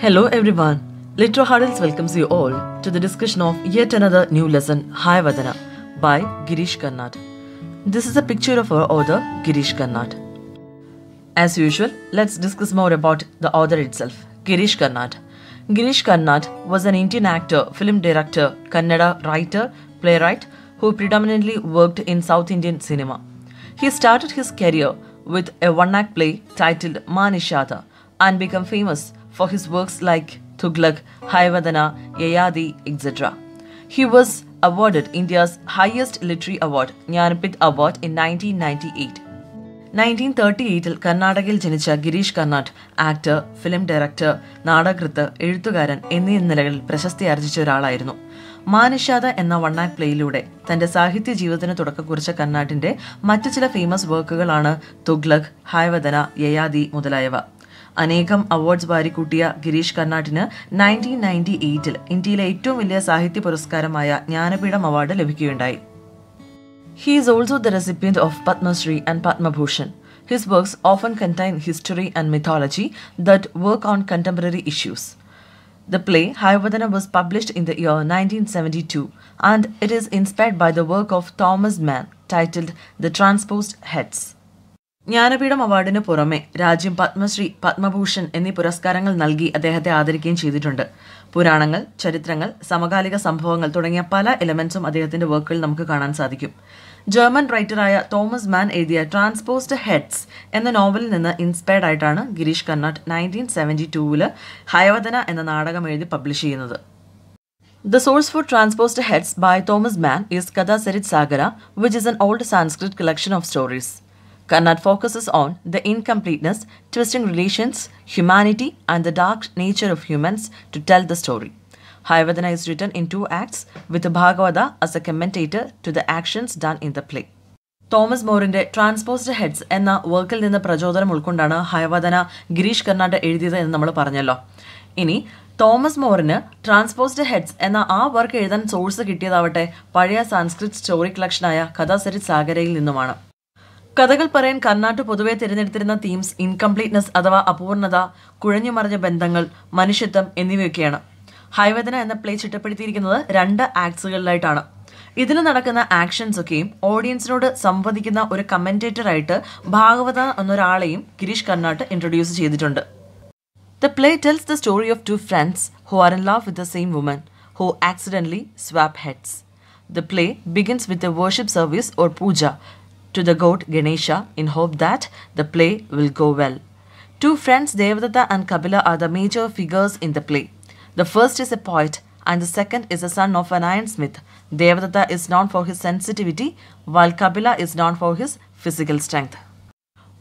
Hello everyone. Litro Hurdles welcomes you all to the discussion of yet another new lesson, Hi Vadana, by Girish Karnad. This is a picture of our author, Girish Karnad. As usual, let's discuss more about the author itself, Girish Karnad. Girish Karnad was an Indian actor, film director, Kannada writer, playwright who predominantly worked in South Indian cinema. He started his career with a one act play titled Manishada and became famous for his works like Tughlaq, Hayavadana, Yayadi, etc. He was awarded India's highest literary award, Nyanapit Award, in 1998. 1938ൽ കർണാടകയിൽ ജനിച്ച Girish Karnad actor film director നാടകൃത്ത് എഴുത്തുകാരൻ എന്നീ നിലകളിൽ പ്രശസ്തി ആർജിച്ച ഒരാളായിരുന്നു മാനുഷാദ എന്ന വൺ ആക്ട് പ്ലേയിലൂടെ തന്റെ സാഹിത്യ ജീവിതത്തിന് തുടക്കം കുറിച്ച കർണാട്ടിന്റെ മറ്റു ചില ഫേമസ് വർക്കുകളാണ് തുഗ്ലഖ് ഹായവദന യയാദി മുതലായവ അനേകം അവാർഡ്സ് വാരിക്കൂട്ടിയ ഗിരീഷ് കർണാട്ടിന് നയൻറ്റീൻ നയൻറ്റി എയ്റ്റിൽ ഇന്ത്യയിലെ ഏറ്റവും വലിയ സാഹിത്യ പുരസ്കാരമായ ജ്ഞാനപീഠം അവാർഡ് ലഭിക്കുകയുണ്ടായി he is also the recipient of Padma Shri and Padma Bhushan His works often contain history and mythology that work on contemporary issues. The play Hayavadana was published in the year 1972 and it is inspired by the work of Thomas Mann titled The Transposed Heads. Jnanpith അവാർഡിന് പുറമെ രാജ്യം പത്മശ്രീ പത്മഭൂഷൺ എന്നീ പുരസ്കാരങ്ങൾ നൽകി അദ്ദേഹത്തെ ആദരിക്കുകയും ചെയ്തിട്ടുണ്ട് പുരാണങ്ങൾ ചരിത്രങ്ങൾ സമകാലിക സംഭവങ്ങൾ തുടങ്ങിയ പല എലമെന്റ്സും അദ്ദേഹത്തിന്റെ വർക്കുകളിൽ നമുക്ക് കാണാൻ സാധിക്കും ജർമ്മൻ റൈറ്ററായ തോമസ് മാൻ എഴുതിയ ട്രാൻസ്പോസ്ഡ് ഹെഡ്സ് എന്ന നോവലിൽ നിന്ന് ഇൻസ്പയർഡ് ആയിട്ടാണ് ഗിരീഷ് കർണാട്ട് നയൻറ്റീൻ സെവൻറ്റി ടൂവിൽ ഹയവദന എന്ന നാടകം എഴുതി പബ്ലിഷ് ചെയ്യുന്നത് the source for transposed heads by Thomas Mann is Kathasarit Sagara Sagara, which is an old Sanskrit collection of stories. Karnad focuses on the incompleteness, twisting relations, humanity, and the dark nature of humans to tell the story. Hayavadana is written in two acts, with Bhagavada as a commentator to the actions done in the play. Thomas മോറിന്റെ transposed heads എന്ന വർക്കിൽ നിന്ന് പ്രചോദനം ഉൾക്കൊണ്ടാണ് ഹയവദന ഗിരീഷ് കർണാട് എഴുതിയത് എന്ന് നമ്മൾ പറഞ്ഞല്ലോ ഇനി തോമസ് മോറിന് ട്രാൻസ്പോസ്ഡ് ഹെഡ്സ് എന്ന ആ വർക്ക് എഴുതാൻ സോഴ്സ് കിട്ടിയതാവട്ടെ പഴയ സാൻസ്ക്രിറ്റ് സ്റ്റോറി കളക്ഷനായ കഥാസരിത് സാഗരയിൽ നിന്നുമാണ് കഥകൾ പറയാൻ കർണാട്ട് പൊതുവെ തിരഞ്ഞെടുത്തിരുന്ന തീംസ് ഇൻകംപ്ലീറ്റ്നെസ് അഥവാ അപൂർണത കുഴഞ്ഞുമറിഞ്ഞ ബന്ധങ്ങൾ മനുഷ്യത്വം എന്നിവയൊക്കെയാണ് ഹൈവേദന എന്ന പ്ലേ ചിട്ടപ്പെടുത്തിയിരിക്കുന്നത് രണ്ട് ആക്ട്സുകളിലായിട്ടാണ് ഇതിൽ നടക്കുന്ന ആക്ഷൻസ് ഒക്കെയും ഓഡിയൻസിനോട് സംവദിക്കുന്ന ഒരു കമൻറ്റേറ്ററായിട്ട് ഭാഗവത എന്നൊരാളെയും ഗിരീഷ് കർണാട്ട് ഇൻട്രൊഡ്യൂസ് ചെയ്തിട്ടുണ്ട് the play tells the story of two friends who are in love with the same woman who accidentally swap heads The play begins with a worship service or puja to the god Ganesha in hope that the play will go well. Two friends, Devadatta and Kabila, are the major figures in the play. The first is a poet and the second is the son of an ironsmith. Devadatta is known for his sensitivity while Kabila is known for his physical strength.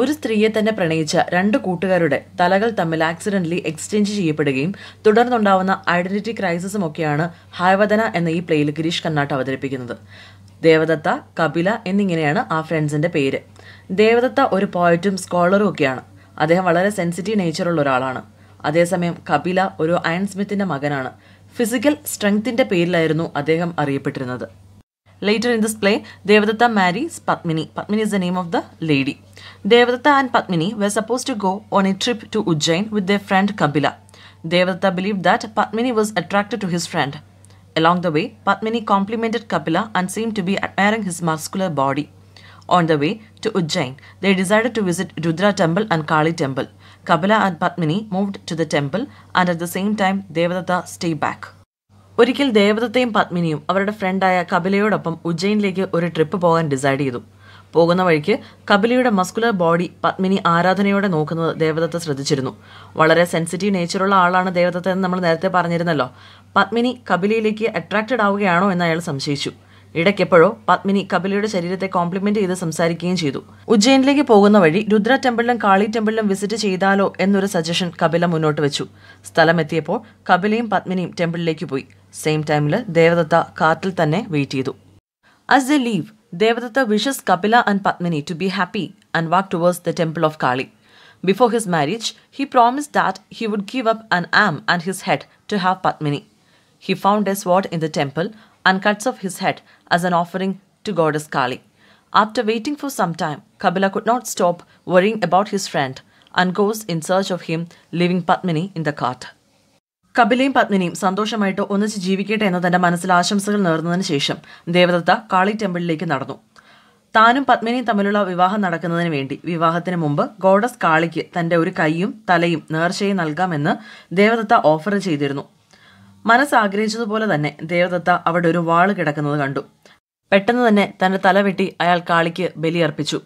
ഒരു സ്ത്രീയെ തന്നെ പ്രണയിച്ച രണ്ട് കൂട്ടുകാരുടെ തലകൾ തമ്മിൽ accidentally exchange ചെയ്യപ്പെടുകയും തുടർന്നുണ്ടാവുന്ന identity ക്രൈസിസും ഒക്കെയാണ് ഹായവദന എന്ന ഈ പ്ലേയിൽ ഗിരീഷ് കന്നാട്ട് അവതരിപ്പിക്കുന്നത് ദേവദത്ത കപില എന്നിങ്ങനെയാണ് ആ ഫ്രണ്ട്സിൻ്റെ പേര് ദേവദത്ത ഒരു പോയറ്റും സ്കോളറും ഒക്കെയാണ് അദ്ദേഹം വളരെ സെൻസിറ്റീവ് നേച്ചറുള്ള ഒരാളാണ് അതേസമയം കപില ഒരു അയൺ സ്മിത്തിൻ്റെ മകനാണ് ഫിസിക്കൽ സ്ട്രെങ്ത്തിന്റെ പേരിലായിരുന്നു അദ്ദേഹം അറിയപ്പെട്ടിരുന്നത് later in this play Devadatta marries Padmini Padmini is the name of the lady Devadatta and Padmini were suppose to go on a trip to Ujjain with the friend Kapila Devadatta believe that Padmini was attracted to his friend Along the way, Padmini complimented Kapila and seemed to be admiring his muscular body. On the way to Ujjain, they decided to visit Rudra temple and Kali temple. Kapila and Padmini moved to the temple and at the same time Devadatta stayed back. ഒരിക്കൽ ദേവദത്തയും പത്മിനിയും അവരുടെ ഫ്രണ്ടായ കപിലയോടൊപ്പം ഉജ്ജയിനിലേക്ക് ഒരു trip പോകാൻ decide ചെയ്തു പോകുന്ന വഴിക്ക് കപിലയുടെ muscular body Padmini ആരാധനയോടെ നോക്കുന്നത് ദേവദത്ത് ശ്രദ്ധിച്ചിരുന്നു വളരെ സെൻസിറ്റീവ് നേച്ചറുള്ള ആളാണ് ദേവദത്ത് എന്ന് നമ്മൾ നേരത്തെ പറഞ്ഞിരുന്നല്ലോ പത്മിനി കപിലയിലേക്ക് അട്രാക്റ്റഡ് ആവുകയാണോ എന്ന് അയാൾ സംശയിച്ചു ഇടയ്ക്കെപ്പോഴോ പത്മിനി കപിലയുടെ ശരീരത്തെ കോംപ്ലിമെന്റ് ചെയ്ത് സംസാരിക്കുകയും ചെയ്തു ഉജ്ജയിനിലേക്ക് പോകുന്ന വഴി രുദ്ര ടെമ്പിളിലും കാളി ടെമ്പിളിലും വിസിറ്റ് ചെയ്താലോ എന്നൊരു സജഷൻ കപില മുന്നോട്ട് വെച്ചു സ്ഥലമെത്തിയപ്പോൾ കപിലയും പത്മിനിയും ടെമ്പിളിലേക്ക് പോയി സെയിം ടൈമിൽ ദേവദത്ത കാറ്റിൽ തന്നെ വെയിറ്റ് ചെയ്തു as they leave Devadatta wishes Kapila and Patmini to be happy and walk towards the temple of Kali. Before his marriage, he promised that he would give up an arm and his head to have Patmini. He found a sword in the temple and cuts off his head as an offering to goddess Kali. After waiting for some time, Kabila could not stop worrying about his friend and goes in search of him, leaving Patmini in the cart. കപിലയും പത്മിനിയും സന്തോഷമായിട്ട് ഒന്നിച്ച് ജീവിക്കട്ടെ എന്ന് തന്റെ മനസ്സിൽ ആശംസകൾ നേർന്നതിന് ശേഷം ദേവദത്ത കാളി ടെമ്പിളിലേക്ക് നടന്നു താനും പത്മിനിയും തമ്മിലുള്ള വിവാഹം നടക്കുന്നതിന് വേണ്ടി വിവാഹത്തിന് മുമ്പ് ഗോഡസ് കാളിക്ക് തന്റെ ഒരു കൈയും തലയും നേർച്ചയും നൽകാമെന്ന് ദേവദത്ത ഓഫർ ചെയ്തിരുന്നു മനസ്സ് ആഗ്രഹിച്ചതുപോലെ തന്നെ ദേവദത്ത അവിടെ ഒരു വാള് കിടക്കുന്നത് കണ്ടു പെട്ടെന്ന് തന്നെ തന്റെ തല വെട്ടി അയാൾ കാളിക്ക് ബലിയർപ്പിച്ചു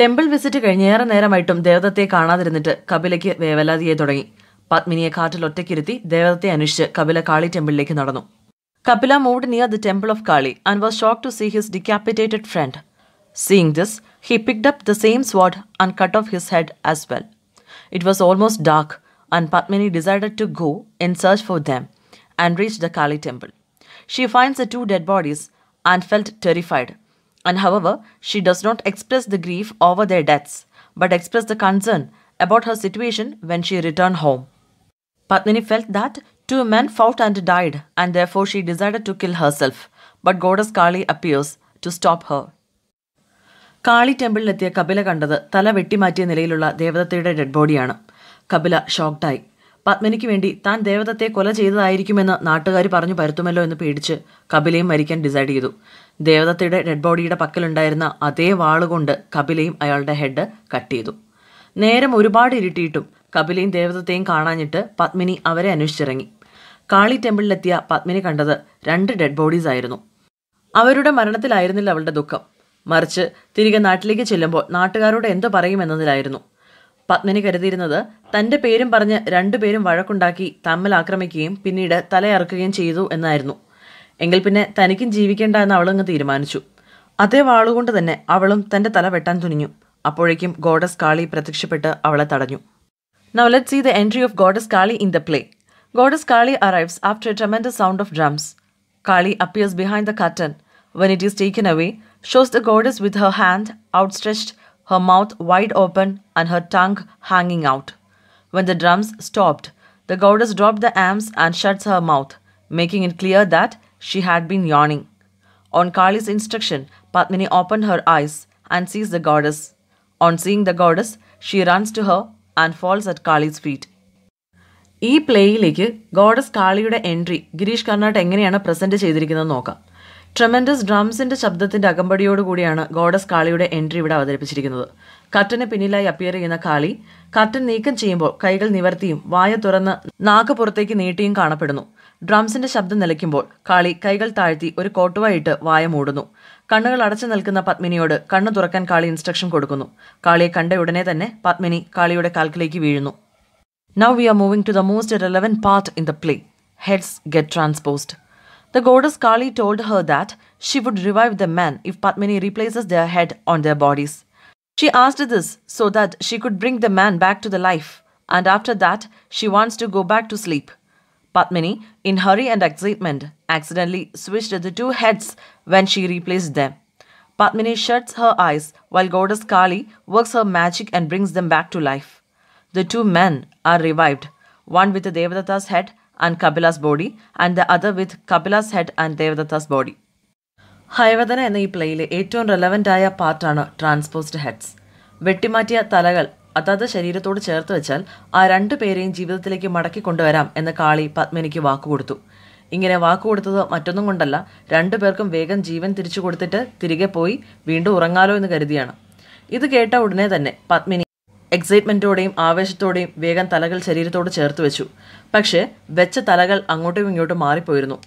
ടെമ്പിൾ വിസിറ്റ് കഴിഞ്ഞേറെ നേരമായിട്ടും ദേവദത്തെ കാണാതിരുന്നിട്ട് കപിലയ്ക്ക് വേവലാതിയെ തുടങ്ങി പത്മിനിയെ കാട്ടിൽ ഒറ്റയ്ക്കിരുത്തി ദേവതത്തെ അന്വേഷിച്ച് കപില കാളി ടെമ്പിളിലേക്ക് നടന്നു Kapila moved near the temple of Kali and was shock to see his decapitated friend seeing this he picked up the same sword and cut off his head as well it was almost dark and Padmini decided to go in search for them and reach the Kali temple she finds the two dead bodies and felt terrified and however she does not express the grief over the deaths but express the concern about her situation when she returned home. Patmini felt that two men fought and died, and therefore she decided to kill herself. But goddess Kali appears to stop her. Kali ടെമ്പിളിലെത്തിയ കപില കണ്ടത് തല വെട്ടിമാറ്റിയ നിലയിലുള്ള ദേവതയുടെ dead ബോഡിയാണ് കപില ഷോക്ക്ഡായി പത്മിനിക്ക് വേണ്ടി താൻ ദേവതത്തെ കൊല ചെയ്തതായിരിക്കുമെന്ന് നാട്ടുകാർ പറഞ്ഞു പരത്തുമല്ലോ എന്ന് പേടിച്ച് കപിലയും മരിക്കാൻ ഡിസൈഡ് ചെയ്തു ദേവതയുടെ ഡെഡ് ബോഡിയുടെ പക്കലുണ്ടായിരുന്ന അതേ വാളുകൊണ്ട് കപിലയും അയാളുടെ ഹെഡ് കട്ട് ചെയ്തു നേരം ഒരുപാട് ഇരുട്ടിയിട്ടും കപിലയും ദേവദത്തെയും കാണാഞ്ഞിട്ട് പത്മിനി അവരെ അന്വേഷിച്ചിറങ്ങി കാളി ടെമ്പിളിലെത്തിയ പത്മിനി കണ്ടത് രണ്ട് ഡെഡ് ബോഡീസ് ആയിരുന്നു അവരുടെ മരണത്തിലായിരുന്നില്ല അവളുടെ ദുഃഖം മറിച്ച് തിരികെ നാട്ടിലേക്ക് ചെല്ലുമ്പോൾ നാട്ടുകാരോട് എന്തു പറയുമെന്നതിലായിരുന്നു പത്മിനി കരുതിയിരുന്നത് തൻ്റെ പേരും പറഞ്ഞ് രണ്ടുപേരും വഴക്കുണ്ടാക്കി തമ്മിൽ ആക്രമിക്കുകയും പിന്നീട് തലയറക്കുകയും ചെയ്തു എന്നായിരുന്നു എങ്കിൽ പിന്നെ തനിക്കും ജീവിക്കേണ്ട എന്ന് അവളങ്ങ് തീരുമാനിച്ചു അതേ വാളുകൊണ്ട് തന്നെ അവളും തൻ്റെ തല വെട്ടാൻ തുനിഞ്ഞു അപ്പോഴേക്കും ഗോഡസ് കാളി പ്രത്യക്ഷപ്പെട്ട് അവളെ തടഞ്ഞു Now let's see the entry of Goddess Kali in the play. Goddess Kali arrives after a tremendous sound of drums. Kali appears behind the curtain. When it is taken away, shows the goddess with her hand outstretched, her mouth wide open, and her tongue hanging out. When the drums stopped, the goddess dropped the arms and shuts her mouth, making it clear that she had been yawning. On Kali's instruction, Patmini opened her eyes and sees the goddess. On seeing the goddess, she runs to her and falls at Kali's feet ഈ പ്ലേയിലേക്ക് goddess കാളിയുടെ entry Girish Karnad എങ്ങനെയാണ് present ചെയ്തിരിക്കുന്നത് നോക്കാം tremendous ഡ്രംസിന്റെ ശബ്ദത്തിന്റെ അകമ്പടിയോടുകൂടിയാണ് goddess കാളിയുടെ entry ഇവിടെ അവതരിപ്പിച്ചിരിക്കുന്നത് കർട്ടന് പിന്നിലായി അപ്പിയർ ചെയ്യുന്ന കാളി കർട്ടൻ നീക്കം ചെയ്യുമ്പോൾ കൈകൾ നിവർത്തിയും വായ തുറന്ന് നാക്ക് പുറത്തേക്ക് നീട്ടിയും കാണപ്പെടുന്നു ഡ്രംസിന്റെ ശബ്ദം നിലയ്ക്കുമ്പോൾ കാളി കൈകൾ താഴ്ത്തി ഒരു കോട്ടുവായിട്ട് വായ മൂടുന്നു കണ്ണുകൾ അടച്ചു നിൽക്കുന്ന പത്മിനിയോട് കണ്ണു തുറക്കാൻ കാളി ഇൻസ്ട്രക്ഷൻ കൊടുക്കുന്നു കാളിയെ കണ്ട ഉടനെ തന്നെ പത്മിനി കാളിയുടെ കാൽക്കിലേക്ക് വീഴുന്നു now we are moving to the most relevant part in the play heads get transposed the goddess Kali told her that she would revive the man if Padmini replaces the head on the bodies She asked this so that she could bring the man back to the life, and after that, she wants to go back to sleep. Patmini, in hurry and excitement, accidentally switched the two heads when she replaced them. Patmini shuts her eyes while goddess Kali works her magic and brings them back to life. The two men are revived, one with Devadatta's head and Kapila's body, and the other with Kapila's head and Devadatta's body. Hayavadana എന്ന ഈ പ്ലേയിലെ ഏറ്റവും relevant ആയ പാർട്ടാണ് ട്രാൻസ്പോസ്ഡ് heads വെട്ടിമാറ്റിയ തലകൾ അതാത് ശരീരത്തോട് ചേർത്ത് വെച്ചാൽ ആ രണ്ടു പേരെയും ജീവിതത്തിലേക്ക് മടക്കി കൊണ്ടുവരാം എന്ന് കാളി പത്മിനിക്ക് വാക്കുകൊടുത്തു ഇങ്ങനെ വാക്കുകൊടുത്തത് മറ്റൊന്നും കൊണ്ടല്ല രണ്ടു പേർക്കും വേഗം ജീവൻ തിരിച്ചു കൊടുത്തിട്ട് തിരികെ പോയി വീണ്ടും ഉറങ്ങാലോ എന്ന് കരുതിയാണ് ഇത് കേട്ട ഉടനെ തന്നെ പത്മിനി എക്സൈറ്റ്മെൻറ്റോടെയും ആവേശത്തോടെയും വേഗം തലകൾ ശരീരത്തോട് ചേർത്ത് വെച്ചു പക്ഷേ വെച്ച തലകൾ അങ്ങോട്ടും ഇങ്ങോട്ടും മാറിപ്പോയിരുന്നു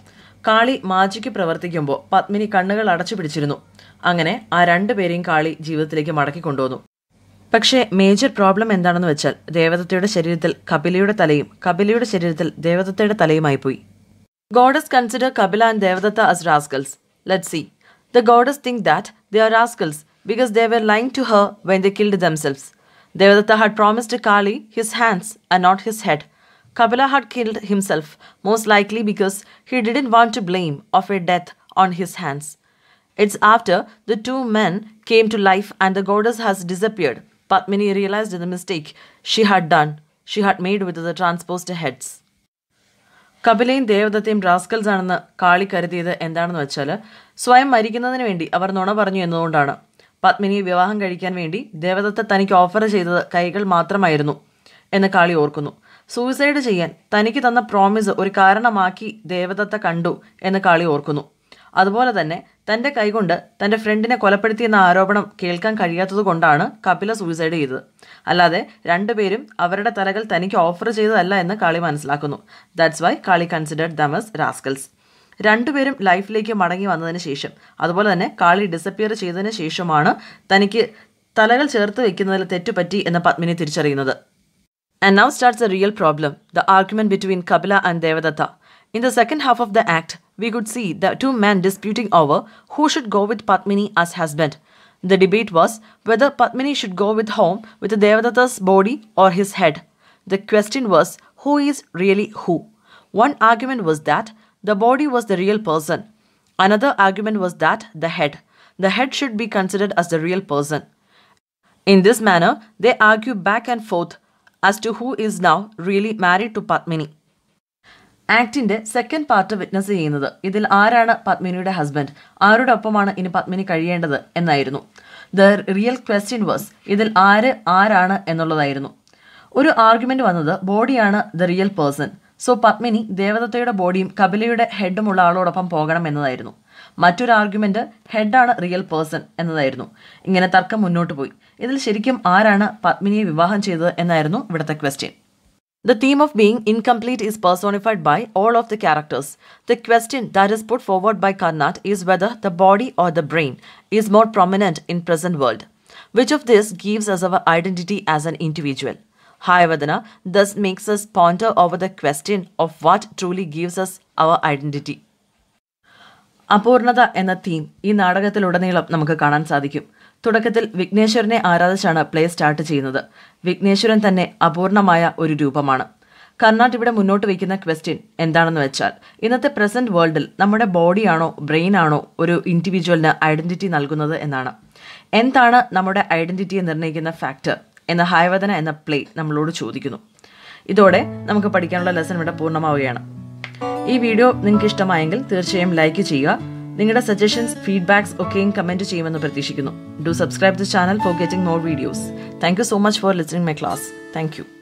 കാളി മാജിക്ക് പ്രവർത്തിക്കുമ്പോൾ പത്മിനി കണ്ണുകൾ അടച്ചു പിടിച്ചിരുന്നു അങ്ങനെ ആ രണ്ടുപേരെയും കാളി ജീവിതത്തിലേക്ക് മടക്കി കൊണ്ടുവന്നു പക്ഷേ മേജർ പ്രോബ്ലം എന്താണെന്ന് വെച്ചാൽ ദേവദത്തയുടെ ശരീരത്തിൽ കപിലയുടെ തലയും കപിലയുടെ ശരീരത്തിൽ ദേവദത്തയുടെ തലയുമായി പോയി goddess consider Kapila and Devadatta as rascals let see the goddess think that they are rascals because they were lying to her when they killed themselves Devadatta had promised Kali his hands and not his head Kabila had killed himself, most likely because he didn't want to blame of a death on his hands. It's after the two men came to life and the goddess has disappeared. Padmini realized the mistake she had done, she had made with the transposed heads. കപിലയും ദേവദത്തയും rascals ആണെന്ന് കാളി കരുതിയത് എന്താണെന്ന് വെച്ചാൽ സ്വയം മരിക്കുന്നതിന് വേണ്ടി അവർ നുണ പറഞ്ഞു എന്നതുകൊണ്ടാണ് പത്മിനിയെ വിവാഹം കഴിക്കാൻ വേണ്ടി ദേവദത്ത തനിക്ക് ഓഫർ ചെയ്തത് കൈകൾ മാത്രമായിരുന്നു എന്ന് കാളി ഓർക്കുന്നു സൂയിസൈഡ് ചെയ്യാൻ തനിക്ക് തന്ന പ്രോമിസ് ഒരു കാരണമാക്കി ദേവദത്ത കണ്ടു എന്ന് കാളി ഓർക്കുന്നു അതുപോലെ തന്നെ തൻ്റെ കൈകൊണ്ട് തൻ്റെ ഫ്രണ്ടിനെ കൊലപ്പെടുത്തിയെന്ന ആരോപണം കേൾക്കാൻ കഴിയാത്തത് കൊണ്ടാണ് കപില സൂയിസൈഡ് ചെയ്തത് അല്ലാതെ രണ്ടുപേരും അവരുടെ തലകൾ തനിക്ക് ഓഫർ ചെയ്തതല്ല എന്ന് കാളി മനസ്സിലാക്കുന്നു that's why Kali considered them as rascals രണ്ടുപേരും ലൈഫിലേക്ക് മടങ്ങി വന്നതിന് ശേഷം അതുപോലെ തന്നെ കാളി ഡിസപ്പിയർ ചെയ്തതിന് ശേഷമാണ് തനിക്ക് തലകൾ ചേർത്ത് വെക്കുന്നതിൽ തെറ്റുപറ്റി എന്ന് പത്മിനി തിരിച്ചറിയുന്നത് And now starts the real problem the argument between Kabila and Devadatta. In the second half of the act, we could see the two men disputing over who should go with Patmini as husband. The debate was whether Patmini should go with home with Devadatta's body or his head. The question was who is really who. One argument was that the body was the real person. Another argument was that the head. The head should be considered as the real person. In this manner, they argue back and forth as to who is now really married to Padmini ആക്ടിന്റെ second part witness ചെയ്യുന്നത് ഇതിൽ ആരാണ് പത്മിനിയുടെ husband ആരുടെ ഒപ്പമാണ് ഇനി പത്മിനി കഴിയേണ്ടത് എന്നായിരുന്നു the real question verse ഇതിൽ ആര് ആരാണ് എന്നുള്ളതായിരുന്നു ഒരു ആർഗ്യുമെന്റ് വന്നത് ബോഡിയാണ് the real person so Padmini ദേവദത്തയുടെ ബോഡിയും കപിലയുടെ ഹെഡുമുള്ള ആളോടൊപ്പം പോകണം എന്നതായിരുന്നു മറ്റൊരു ആർഗ്യുമെൻ്റ് ഹെഡാണ് റിയൽ പേഴ്സൺ എന്നതായിരുന്നു ഇങ്ങനെ തർക്കം മുന്നോട്ട് പോയി ഇതിൽ ശരിക്കും ആരാണ് പത്മിനിയെ വിവാഹം ചെയ്തത് എന്നായിരുന്നു ഇവിടുത്തെ question The theme of being incomplete is personified by all of the characters. The question that is put forward by Karnat is whether the body or the brain is more prominent in present world. Which of this gives us our identity as an individual? However, this makes us ponder over the question of what truly gives us our identity. അപൂർണത എന്ന theme ഈ നാടകത്തിലുടനീളം നമുക്ക് കാണാൻ സാധിക്കും തുടക്കത്തിൽ വിഘ്നേശ്വരനെ ആരാധിച്ചാണ് play start ചെയ്യുന്നത് വിഘ്നേശ്വരൻ തന്നെ അപൂർണമായ ഒരു രൂപമാണ് കർണാട്ട് ഇവിടെ മുന്നോട്ട് വയ്ക്കുന്ന ക്വസ്റ്റ്യൻ എന്താണെന്ന് വെച്ചാൽ ഇന്നത്തെ പ്രസന്റ് വേൾഡിൽ നമ്മുടെ ബോഡിയാണോ ബ്രെയിനാണോ ഒരു ഇൻഡിവിജ്വലിന് ഐഡന്റിറ്റി നൽകുന്നത് എന്നാണ് എന്താണ് നമ്മുടെ ഐഡന്റിറ്റിയെ നിർണ്ണയിക്കുന്ന ഫാക്ടർ എന്ന ഹായവദന എന്ന പ്ലേ നമ്മളോട് ചോദിക്കുന്നു ഇതോടെ നമുക്ക് പഠിക്കാനുള്ള ലെസൺ ഇവിടെ പൂർണ്ണമാവുകയാണ് ഈ വീഡിയോ നിങ്ങൾക്ക് ഇഷ്ടമായെങ്കിൽ തീർച്ചയായും ലൈക്ക് ചെയ്യുക നിങ്ങളുടെ സജഷൻസ് ഫീഡ്ബാക്സ് ഒക്കെയും കമൻറ്റ് ചെയ്യുമെന്ന് പ്രതീക്ഷിക്കുന്നു do subscribe this channel for getting more videos thank you so much for listening my class thank U